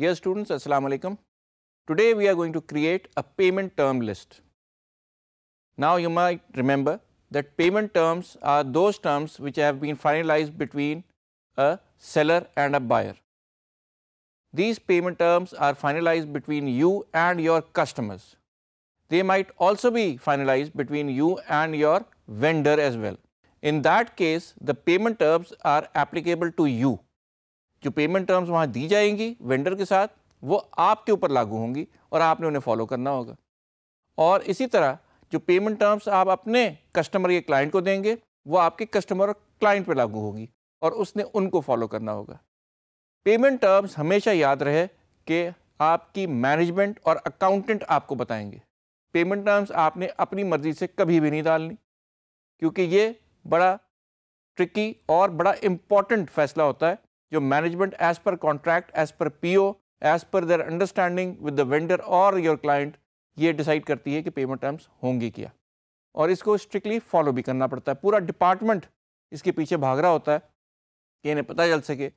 Dear students, Assalamu alaikum. Today we are going to create a payment term list. Now you might remember that payment terms are those terms which have been finalized between a seller and a buyer. These payment terms are finalized between you and your customers. They might also be finalized between you and your vendor as well. In that case, the payment terms are applicable to you. जो payment terms वहाँ दी जाएंगी vendor के साथ वो आपके ऊपर लागू होंगी और आपने उन्हें फॉलो करना होगा और इसी तरह जो पेमेंट टर्म्स आप अपने कस्टमर या क्लाइंट को देंगे वो आपके कस्टमर और क्लाइंट पर लागू होगी और उसने उनको फॉलो करना होगा पेमेंट टर्म्स हमेशा याद रहे कि आपकी मैनेजमेंट और अकाउंटेंट आपको बताएंगे पेमेंट टर्म्स आपने अपनी मर्ज़ी से कभी भी नहीं डालनी क्योंकि ये बड़ा ट्रिकी और बड़ा इम्पॉर्टेंट फैसला होता है जो management as per contract as per PO as per their understanding with the vendor और योर क्लाइंट ये डिसाइड करती है कि पेमेंट टर्म्स होंगी क्या और इसको स्ट्रिक्टली फॉलो भी करना पड़ता है पूरा डिपार्टमेंट इसके पीछे भाग रहा होता है कि इन्हें पता चल सके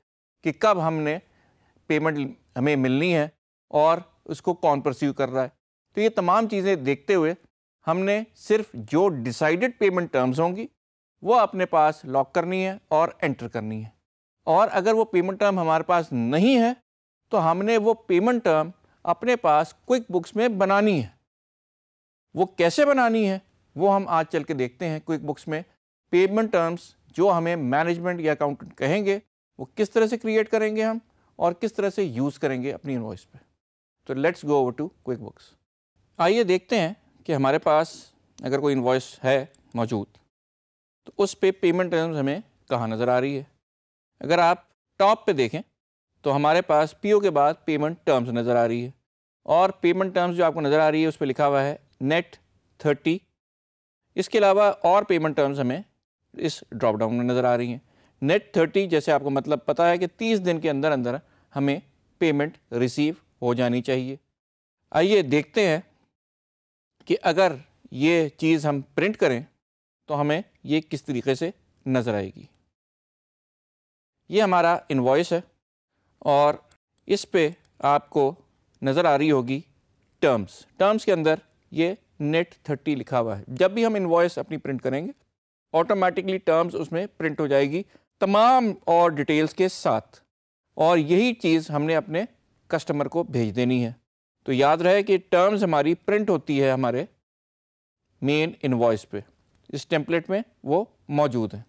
कि कब हमने पेमेंट हमें मिलनी है और उसको कौन परस्यू कर रहा है तो ये तमाम चीज़ें देखते हुए हमने सिर्फ जो डिसाइडेड पेमेंट टर्म्स होंगी वो अपने पास लॉक करनी है और एंटर करनी है और अगर वो पेमेंट टर्म हमारे पास नहीं है तो हमने वो पेमेंट टर्म अपने पास क्विक बुक्स में बनानी है वो कैसे बनानी है वो हम आज चल के देखते हैं क्विक बुक्स में पेमेंट टर्म्स जो हमें मैनेजमेंट या अकाउंटेंट कहेंगे वो किस तरह से क्रिएट करेंगे हम और किस तरह से यूज़ करेंगे अपनी इन्वॉइस पे तो let's go over to QuickBooks आइए देखते हैं कि हमारे पास अगर कोई इन्वॉइस है मौजूद तो उस पर पे पेमेंट टर्म्स हमें कहाँ नज़र आ रही है अगर आप टॉप पे देखें तो हमारे पास पीओ के बाद पेमेंट टर्म्स नज़र आ रही है और पेमेंट टर्म्स जो आपको नज़र आ रही है उस पर लिखा हुआ है नेट थर्टी इसके अलावा और पेमेंट टर्म्स हमें इस ड्रॉपडाउन में नज़र आ रही हैं नेट थर्टी जैसे आपको मतलब पता है कि तीस दिन के अंदर अंदर हमें पेमेंट रिसीव हो जानी चाहिए आइए देखते हैं कि अगर ये चीज़ हम प्रिंट करें तो हमें ये किस तरीके से नज़र आएगी ये हमारा इन्वॉइस है और इस पे आपको नज़र आ रही होगी टर्म्स टर्म्स के अंदर ये नेट थर्टी लिखा हुआ है जब भी हम इन्वॉइस अपनी प्रिंट करेंगे ऑटोमेटिकली टर्म्स उसमें प्रिंट हो जाएगी तमाम और डिटेल्स के साथ और यही चीज़ हमने अपने कस्टमर को भेज देनी है तो याद रहे कि टर्म्स हमारी प्रिंट होती है हमारे मेन इन्वॉइस पे इस टेम्पलेट में वो मौजूद है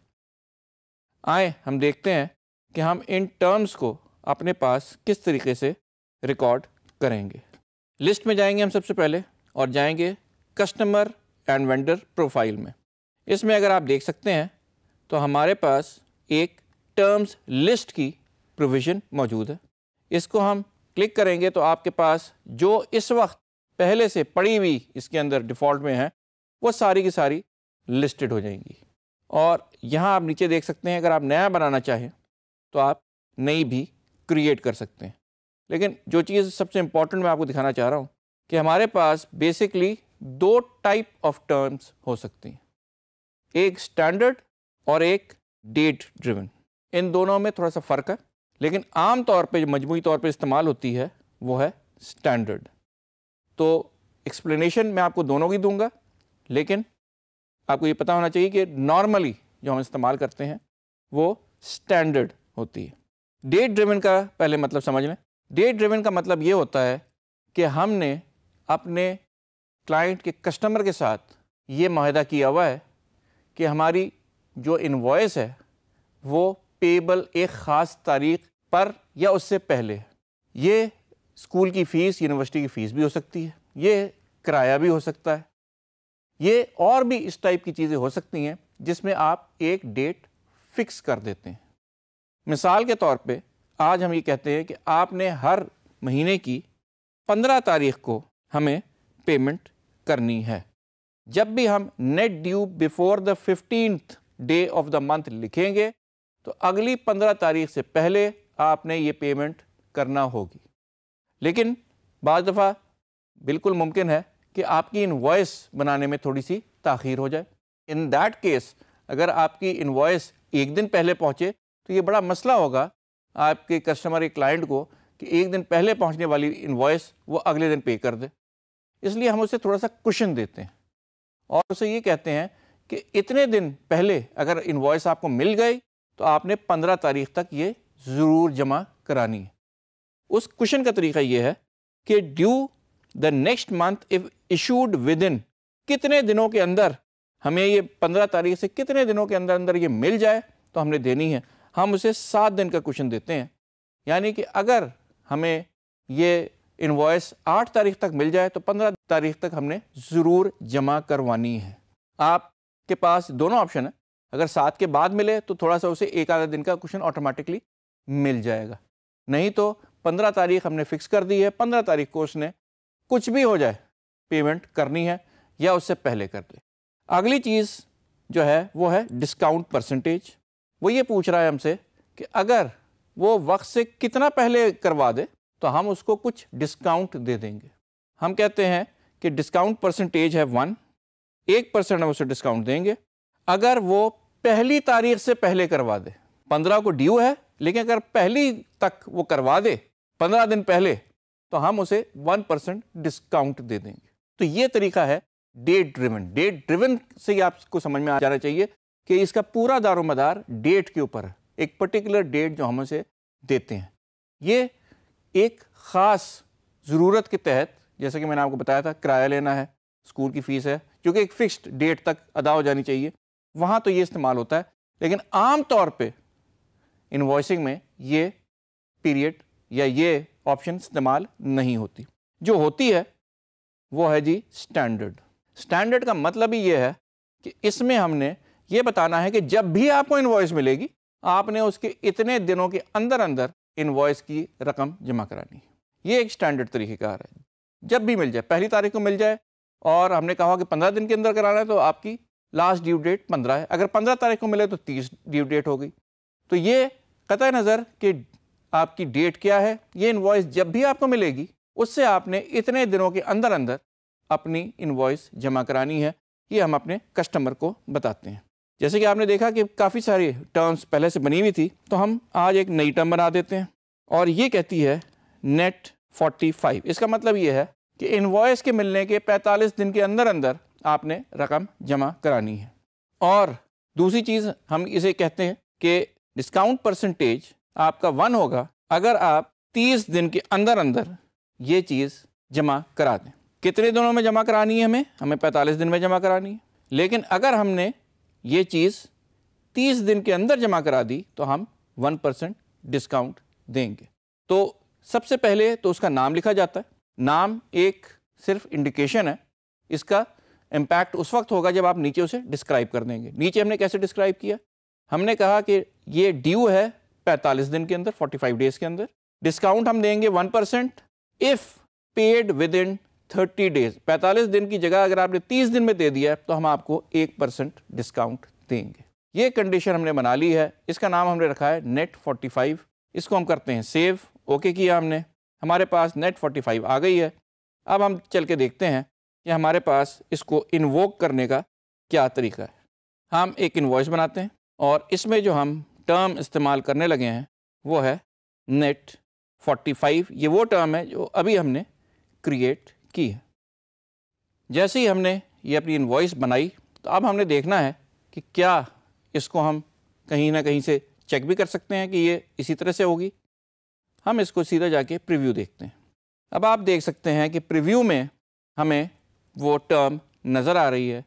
आए हम देखते हैं कि हम इन टर्म्स को अपने पास किस तरीके से रिकॉर्ड करेंगे लिस्ट में जाएंगे हम सबसे पहले और जाएंगे कस्टमर एंड वेंडर प्रोफाइल में इसमें अगर आप देख सकते हैं तो हमारे पास एक टर्म्स लिस्ट की प्रोविज़न मौजूद है इसको हम क्लिक करेंगे तो आपके पास जो इस वक्त पहले से पड़ी हुई इसके अंदर डिफ़ॉल्ट में है वो सारी की सारी लिस्टेड हो जाएंगी और यहाँ आप नीचे देख सकते हैं अगर आप नया बनाना चाहें तो आप नई भी क्रिएट कर सकते हैं लेकिन जो चीज़ सबसे इम्पॉर्टेंट मैं आपको दिखाना चाह रहा हूँ कि हमारे पास बेसिकली दो टाइप ऑफ टर्म्स हो सकती हैं एक स्टैंडर्ड और एक डेट ड्रिवन इन दोनों में थोड़ा सा फ़र्क है लेकिन आम तौर पे मजमू तौर पे इस्तेमाल होती है वो है स्टैंडर्ड तो एक्सप्लेनेशन मैं आपको दोनों की दूंगा लेकिन आपको ये पता होना चाहिए कि नॉर्मली जो हम इस्तेमाल करते हैं वो स्टैंडर्ड होती है डेट ड्रिवन का पहले मतलब समझ लें डेट ड्रिवन का मतलब ये होता है कि हमने अपने क्लाइंट के कस्टमर के साथ ये माहदा किया हुआ है कि हमारी जो इन्वॉइस है वो पेबल एक ख़ास तारीख पर या उससे पहले ये स्कूल की फ़ीस यूनिवर्सिटी की फ़ीस भी हो सकती है ये किराया भी हो सकता है ये और भी इस टाइप की चीज़ें हो सकती हैं जिसमें आप एक डेट फिक्स कर देते हैं मिसाल के तौर पे आज हम ये कहते हैं कि आपने हर महीने की पंद्रह तारीख को हमें पेमेंट करनी है जब भी हम net due before the fifteen day of the month लिखेंगे तो अगली पंद्रह तारीख से पहले आपने ये पेमेंट करना होगी लेकिन बज दफ़ा बिल्कुल मुमकिन है कि आपकी इन्वॉइस बनाने में थोड़ी सी ताखीर हो जाए इन दैट केस अगर आपकी इन्वॉइस एक दिन पहले पहुँचे तो ये बड़ा मसला होगा आपके कस्टमर या क्लाइंट को कि एक दिन पहले पहुंचने वाली इन्वॉइस वो अगले दिन पे कर दे इसलिए हम उसे थोड़ा सा क्वेश्चन देते हैं और उसे ये कहते हैं कि इतने दिन पहले अगर इन्वॉइस आपको मिल गई तो आपने पंद्रह तारीख तक ये ज़रूर जमा करानी है उस क्वेश्चन का तरीका ये है कि due the next month if issued within कितने दिनों के अंदर हमें ये पंद्रह तारीख से कितने दिनों के अंदर अंदर ये मिल जाए तो हमने देनी है हम उसे सात दिन का क्वेश्चन देते हैं यानी कि अगर हमें ये इन्वॉइस आठ तारीख तक मिल जाए तो पंद्रह तारीख तक हमने ज़रूर जमा करवानी है आपके पास दोनों ऑप्शन है अगर सात के बाद मिले तो थोड़ा सा उसे एक आधा दिन का क्वेश्चन ऑटोमेटिकली मिल जाएगा नहीं तो पंद्रह तारीख हमने फ़िक्स कर दी है पंद्रह तारीख को उसने कुछ भी हो जाए पेमेंट करनी है या उससे पहले कर दे अगली चीज़ जो है वो है डिस्काउंट परसेंटेज वो ये पूछ रहा है हमसे कि अगर वो वक्त से कितना पहले करवा दे तो हम उसको कुछ डिस्काउंट दे देंगे हम कहते हैं कि डिस्काउंट परसेंटेज है वन एक परसेंट हम उसे डिस्काउंट देंगे अगर वो पहली तारीख से पहले करवा दे पंद्रह को ड्यू है लेकिन अगर पहली तक वो करवा दे पंद्रह दिन पहले तो हम उसे वन परसेंट डिस्काउंट दे देंगे तो ये तरीका है डेट ड्रिवन डेट ड्रिवन से ही आपको समझ में आ जाना चाहिए कि इसका पूरा दारोमदार डेट के ऊपर है एक पर्टिकुलर डेट जो हम उसे देते हैं ये एक ख़ास ज़रूरत के तहत जैसे कि मैंने आपको बताया था किराया लेना है स्कूल की फ़ीस है जो कि एक फ़िक्स्ड डेट तक अदा हो जानी चाहिए वहाँ तो ये इस्तेमाल होता है लेकिन आम तौर पे वॉइसिंग में ये पीरियड या ये ऑप्शन इस्तेमाल नहीं होती जो होती है वो है जी स्टैंडर्ड स्टैंडर्ड का मतलब ही ये है कि इसमें हमने ये बताना है कि जब भी आपको इन्वॉइस मिलेगी आपने उसके इतने दिनों के अंदर अंदर इन्वॉइस की रकम जमा करानी है ये एक स्टैंडर्ड तरीक़ेकार है जब भी मिल जाए पहली तारीख को मिल जाए और हमने कहा कि पंद्रह दिन के अंदर कराना है तो आपकी लास्ट ड्यू डेट पंद्रह है अगर पंद्रह तारीख को मिले तो तीस ड्यू डेट हो गई तो ये कत नज़र कि आपकी डेट क्या है ये इन्वॉइस जब भी आपको मिलेगी उससे आपने इतने दिनों के अंदर अंदर अपनी इन्वॉइस जमा करानी है ये हम अपने कस्टमर को बताते हैं जैसे कि आपने देखा कि काफ़ी सारी टर्म्स पहले से बनी हुई थी तो हम आज एक नई टर्म बना देते हैं और ये कहती है नेट 45 इसका मतलब ये है कि इन्वॉयस के मिलने के 45 दिन के अंदर अंदर आपने रकम जमा करानी है और दूसरी चीज़ हम इसे कहते हैं कि डिस्काउंट परसेंटेज आपका वन होगा अगर आप 30 दिन के अंदर अंदर ये चीज़ जमा करा दें कितने दिनों में जमा करानी है हमें हमें 45 दिन में जमा करानी है लेकिन अगर हमने ये चीज़ तीस दिन के अंदर जमा करा दी तो हम वन परसेंट डिस्काउंट देंगे तो सबसे पहले तो उसका नाम लिखा जाता है नाम एक सिर्फ इंडिकेशन है इसका इम्पैक्ट उस वक्त होगा जब आप नीचे उसे डिस्क्राइब कर देंगे नीचे हमने कैसे डिस्क्राइब किया हमने कहा कि ये ड्यू है 45 दिन के अंदर 45 डेज के अंदर डिस्काउंट हम देंगे 1 percent if paid within thirty days पैंतालीस दिन की जगह अगर आपने तीस दिन में दे दिया है तो हम आपको एक परसेंट डिस्काउंट देंगे ये कंडीशन हमने बना ली है इसका नाम हमने रखा है नेट फोर्टी फाइव इसको हम करते हैं सेव ओके किया हमने हमारे पास नेट फोर्टी फाइव आ गई है अब हम चल के देखते हैं कि हमारे पास इसको इन्वोक करने का क्या तरीका है हम एक इन्वॉइस बनाते हैं और इसमें जो हम टर्म इस्तेमाल करने लगे हैं वो है नेट 45 ये वो टर्म है जो अभी हमने क्रिएट की है जैसे ही हमने ये अपनी इन्वॉइस बनाई तो अब हमने देखना है कि क्या इसको हम कहीं ना कहीं से चेक भी कर सकते हैं कि ये इसी तरह से होगी हम इसको सीधा जाके प्रीव्यू देखते हैं अब आप देख सकते हैं कि प्रीव्यू में हमें वो टर्म नज़र आ रही है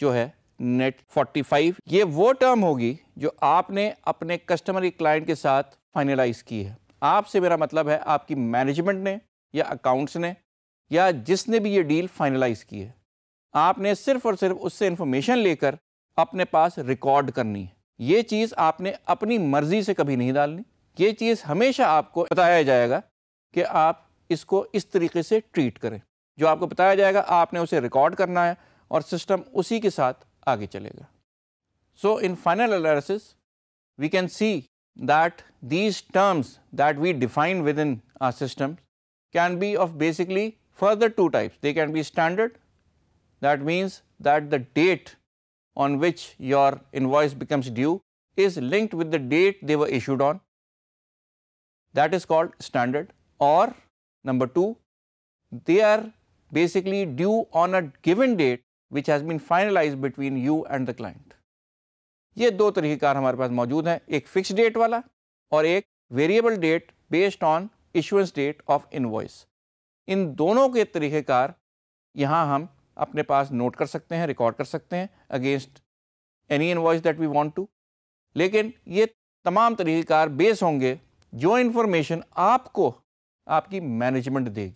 जो है नेट 45 ये वो टर्म होगी जो आपने अपने कस्टमर क्लाइंट के साथ फाइनलाइज की है आपसे मेरा मतलब है आपकी मैनेजमेंट ने या अकाउंट्स ने या जिसने भी ये डील फाइनलाइज की है आपने सिर्फ और सिर्फ उससे इन्फॉर्मेशन लेकर अपने पास रिकॉर्ड करनी है ये चीज़ आपने अपनी मर्जी से कभी नहीं डालनी ये चीज़ हमेशा आपको बताया जाएगा कि आप इसको इस तरीके से ट्रीट करें जो आपको बताया जाएगा आपने उसे रिकॉर्ड करना है और सिस्टम उसी के साथ आगे चलेगा so in final analysis we can see that these terms that we define within our system can be of basically Further two types, they can be standard that means that the date on which your invoice becomes due is linked with the date they were issued on that is called standard or number 2 they are basically due on a given date which has been finalized between you and the client. ये दो तरीक़ेकार हमारे पास मौजूद हैं एक fix date वाला और एक variable date based on issuance date of invoice. इन दोनों के तरीक़ेकार यहाँ हम अपने पास नोट कर सकते हैं रिकॉर्ड कर सकते हैं against any invoice that we want to लेकिन ये तमाम तरीक़ेकार बेस होंगे जो इन्फॉर्मेशन आपको आपकी मैनेजमेंट देगी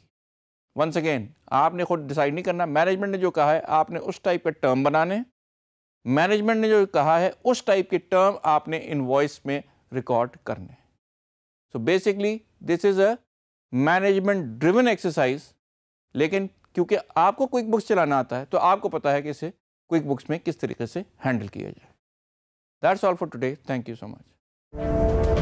वंस अगेन आपने खुद डिसाइड नहीं करना मैनेजमेंट ने जो कहा है आपने उस टाइप के टर्म बनाने मैनेजमेंट ने जो कहा है उस टाइप के टर्म आपने इन्वॉइस में रिकॉर्ड करने so basically this is a management driven exercise लेकिन क्योंकि आपको क्विक बुक्स चलाना आता है तो आपको पता है कि इसे क्विक बुक्स में किस तरीके से हैंडल किया जाए that's all for today thank you so much